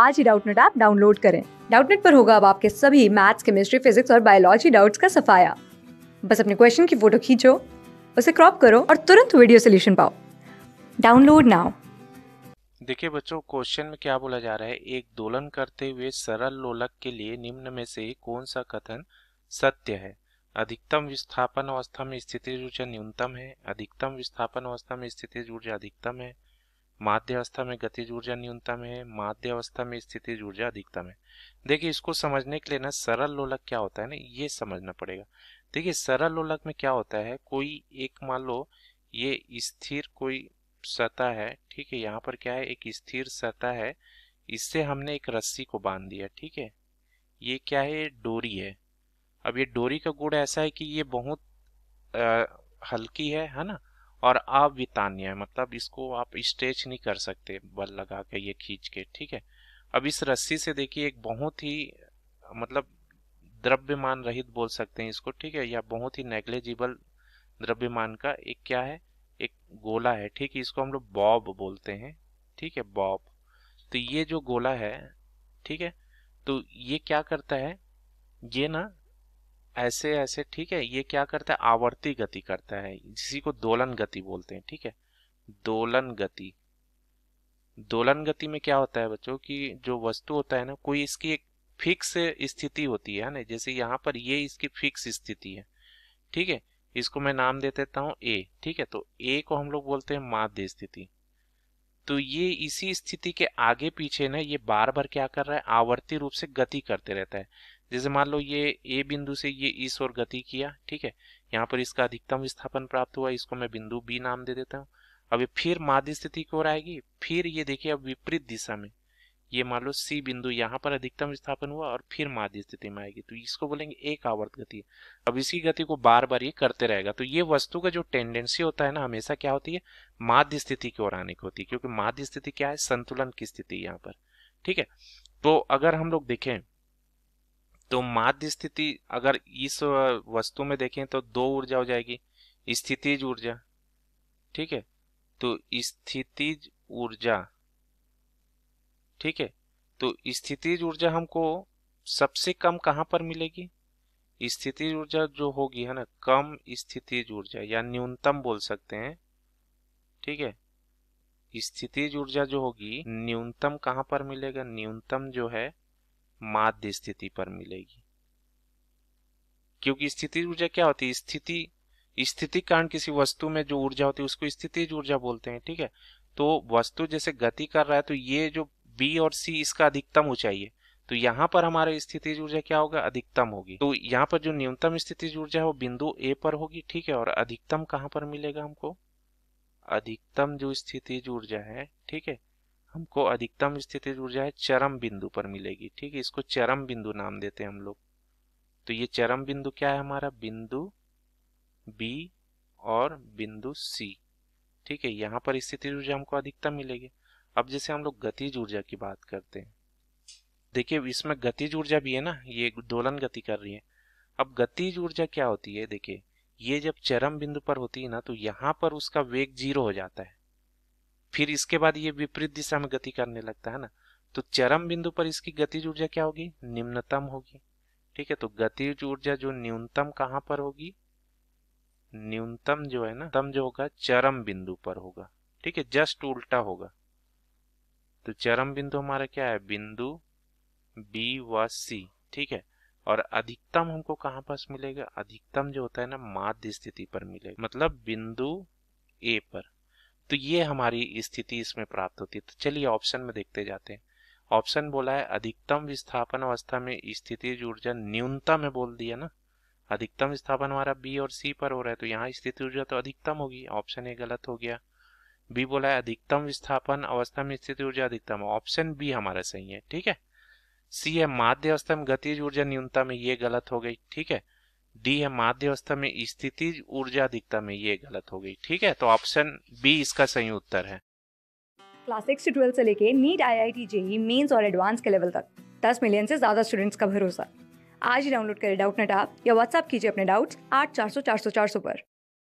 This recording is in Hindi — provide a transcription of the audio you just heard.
आज ही डाउटनेट ऐप डाउनलोड करें डाउटनेट पर होगा अब आपके सभी मैथ्स केमिस्ट्री फिजिक्स और बायोलॉजी डाउट्स का सफाया बस अपने क्वेश्चन की फोटो खींचो उसे क्रॉप करो और तुरंत वीडियो सोल्यूशन पाओ डाउनलोड नाउ देखिए बच्चों क्वेश्चन में क्या बोला जा रहा है एक दोलन करते हुए सरल लोलक के लिए निम्न में से कौन सा कथन सत्य है अधिकतम विस्थापन अवस्था में स्थिति ऊर्जा न्यूनतम है अधिकतम विस्थापन अवस्था में स्थिति ऊर्जा अधिकतम है माध्य अवस्था में गतिज ऊर्जा न्यूनतम है माध्य अवस्था में स्थितिज ऊर्जा अधिकतम है देखिए इसको समझने के लिए ना सरल लोलक क्या होता है ना ये समझना पड़ेगा देखिए सरल लोलक में क्या होता है कोई एक मान लो ये स्थिर कोई सतह है ठीक है यहाँ पर क्या है एक स्थिर सतह है इससे हमने एक रस्सी को बांध दिया ठीक है ये क्या है डोरी है अब ये डोरी का गुड़ ऐसा है कि ये बहुत आ, हल्की है है ना और अवितान्य है मतलब इसको आप स्ट्रेच नहीं कर सकते बल लगा के ये खींच के ठीक है अब इस रस्सी से देखिए एक बहुत ही मतलब द्रव्यमान रहित बोल सकते हैं इसको ठीक है या बहुत ही नेग्लेजिबल द्रव्यमान का एक क्या है एक गोला है ठीक है इसको हम लोग बॉब बोलते हैं ठीक है बॉब तो ये जो गोला है ठीक है तो ये क्या करता है ये ना ऐसे ऐसे ठीक है ये क्या करता है आवर्ती गति करता है जिसी को दोलन गति बोलते हैं ठीक है दोलन गति दोलन गति में क्या होता है बच्चों कि जो वस्तु होता है ना कोई इसकी एक फिक्स स्थिति होती है ना जैसे यहाँ पर ये इसकी फिक्स स्थिति है ठीक है इसको मैं नाम दे देता हूँ ए ठीक है तो ए को हम लोग बोलते हैं माध्य स्थिति तो ये इसी स्थिति के आगे पीछे ना ये बार बार क्या कर रहा है आवर्ती रूप से गति करते रहता है जैसे मान लो ये ए बिंदु से ये इस ओर गति किया ठीक है यहाँ पर इसका अधिकतम विस्थापन प्राप्त हुआ इसको मैं बिंदु बी नाम दे देता हूँ अब ये फिर माध्य स्थिति की ओर आएगी फिर ये देखिए अब विपरीत दिशा में ये मान लो सी बिंदु यहाँ पर अधिकतम विस्थापन हुआ और फिर माध्य स्थिति में आएगी तो इसको बोलेंगे एक आवर्त गति अब इसी गति को बार बार ये करते रहेगा तो ये वस्तु का जो टेंडेंसी होता है ना हमेशा क्या होती है माध्य स्थिति की ओर आने की होती है क्योंकि माध्य स्थिति क्या है संतुलन की स्थिति यहाँ पर ठीक है तो अगर हम लोग देखें तो माध्य स्थिति अगर इस वस्तु में देखें तो दो ऊर्जा हो जाएगी स्थितिज ऊर्जा ठीक है तो स्थितिज ऊर्जा ठीक है तो स्थितिज ऊर्जा हमको सबसे कम कहां पर मिलेगी स्थितिज ऊर्जा जो होगी है ना कम स्थितिज ऊर्जा या न्यूनतम बोल सकते हैं ठीक है स्थितिज ऊर्जा जो होगी न्यूनतम कहां पर मिलेगा न्यूनतम जो है माध्य स्थिति पर मिलेगी क्योंकि स्थिति ऊर्जा क्या होती है स्थिति स्थिति कारण किसी वस्तु में जो ऊर्जा होती है उसको स्थिति ऊर्जा बोलते हैं ठीक है तो वस्तु जैसे गति कर रहा है तो ये जो बी और सी इसका अधिकतम ऊंचाई है तो यहाँ पर हमारा स्थिति ऊर्जा क्या होगा अधिकतम होगी तो यहाँ पर जो न्यूनतम स्थिति ऊर्जा है वो बिंदु ए पर होगी ठीक है और अधिकतम कहाँ पर मिलेगा हमको अधिकतम जो स्थिति ऊर्जा है ठीक है हमको अधिकतम स्थिति ऊर्जा है चरम बिंदु पर मिलेगी ठीक है इसको चरम बिंदु नाम देते हैं हम लोग तो ये चरम बिंदु क्या है हमारा बिंदु बी और बिंदु सी ठीक है यहाँ पर स्थिति ऊर्जा हमको अधिकतम मिलेगी अब जैसे हम लोग गतिज ऊर्जा की बात करते हैं देखिए इसमें गतिज ऊर्जा भी है ना ये दोलन गति कर रही है अब गतिज ऊर्जा क्या होती है देखिए ये जब चरम बिंदु पर होती है ना तो यहाँ पर उसका वेग जीरो हो जाता है फिर इसके बाद ये विपरीत दिशा में गति करने लगता है ना तो चरम बिंदु पर इसकी गतिज ऊर्जा क्या होगी निम्नतम होगी ठीक है तो गतिज ऊर्जा जो न्यूनतम कहाँ पर होगी न्यूनतम जो है ना तम जो होगा चरम बिंदु पर होगा ठीक है जस्ट उल्टा होगा तो चरम बिंदु हमारा क्या है बिंदु बी व सी ठीक है और अधिकतम हमको कहां पर मिलेगा अधिकतम जो होता है ना माध्य स्थिति पर मिलेगा मतलब बिंदु ए पर तो ये हमारी स्थिति इसमें प्राप्त होती है तो चलिए ऑप्शन में देखते जाते हैं ऑप्शन बोला है अधिकतम विस्थापन अवस्था में स्थिति ऊर्जा न्यूनतम है बोल दिया ना अधिकतम स्थापन हमारा बी और सी पर हो रहा है तो यहाँ स्थिति ऊर्जा तो अधिकतम होगी ऑप्शन ए गलत हो गया बी बोला है अधिकतम विस्थापन अवस्था में स्थिति ऊर्जा अधिकतम ऑप्शन बी हमारा सही है ठीक है सी है माध्य अवस्था में गतिज ऊर्जा न्यूनतम है ये गलत हो गई ठीक है डी है माध्य अवस्था में स्थिति ऊर्जा अधिकता में ये गलत हो गई ठीक है तो ऑप्शन बी इसका सही उत्तर है क्लास सिक्स से ट्वेल्थ से लेके NEET I I T JEE mains और एडवांस के लेवल तक दस मिलियन से ज्यादा स्टूडेंट्स का भरोसा आज ही डाउनलोड करें डाउट नेट आप या व्हाट्सअप कीजिए अपने डाउट्स आठ चार सौ चार सौ चार सौ पर